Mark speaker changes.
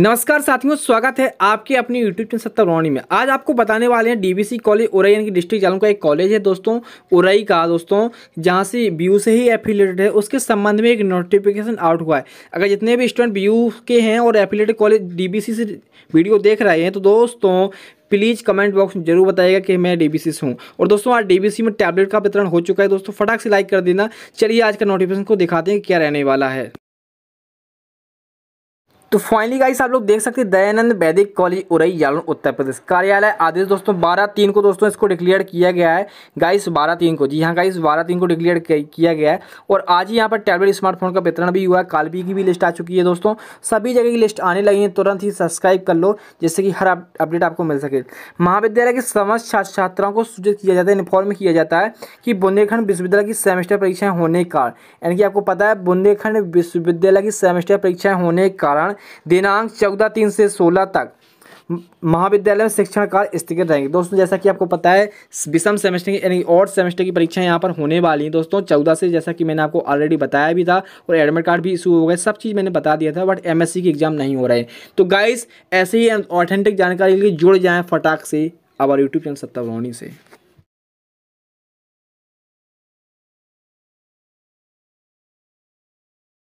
Speaker 1: नमस्कार साथियों स्वागत है आपके अपने यूट्यूब चैनल सत्ता में आज आपको बताने वाले हैं डीबीसी कॉलेज उरई यानी कि डिस्ट्रिक्ट जालौन का एक कॉलेज है दोस्तों उरई का दोस्तों जहां से बी से ही एफिलेटेड है उसके संबंध में एक नोटिफिकेशन आउट हुआ है अगर जितने भी स्टूडेंट बी के हैं और एफिलेटेड कॉलेज डी से वीडियो देख रहे हैं तो दोस्तों प्लीज़ कमेंट बॉक्स में जरूर बताएगा कि मैं डी से हूँ और दोस्तों आज डी में टैबलेट का वितरण हो चुका है दोस्तों फटाक से लाइक कर देना चलिए आज का नोटिफिकेशन को दिखाते हैं क्या रहने वाला है तो फाइनली गाइस आप लोग देख सकते हैं दयानंद वैदिक कॉलेज उरई जालौन उत्तर प्रदेश कार्यालय आदेश दोस्तों बारह तीन को दोस्तों इसको डिक्लेयर किया गया है गाइस बारह तीन को जी हाँ गाइस बारह तीन को डिक्लेयर किया गया है और आज ही यहाँ पर टैबलेट स्मार्टफोन का वितरण भी हुआ है कालबी की भी लिस्ट आ चुकी है दोस्तों सभी जगह की लिस्ट आने लगी है तुरंत ही सब्सक्राइब कर लो जिससे कि हर अपडेट आपको मिल सके महाविद्यालय के समस्त छात्र छात्राओं को सूचित किया जाता है इन्फॉर्म किया जाता है कि बुंदेलखंड विश्वविद्यालय की सेमेस्टर परीक्षाएं होने के कारण यानी कि आपको पता है बुंदेलखंड विश्वविद्यालय की सेमेस्टर परीक्षाएं होने के कारण दिनांक चौदह तीन से सोलह तक महाविद्यालय में शिक्षण कार्य स्थगित रहेंगे दोस्तों जैसा कि आपको पता है विषम सेमेस्टर की यानी और सेमेस्टर की परीक्षाएं यहां पर होने वाली हैं दोस्तों चौदह से जैसा कि मैंने आपको ऑलरेडी बताया भी था और एडमिट कार्ड भी इशू हो गए सब चीज़ मैंने बता दिया था बट एमएससी की एग्जाम नहीं हो रहे तो गाइस ऐसे ही ऑथेंटिक जानकारी के लिए जुड़ जाएँ फटाक से अब यूट्यूब चैनल सत्ता से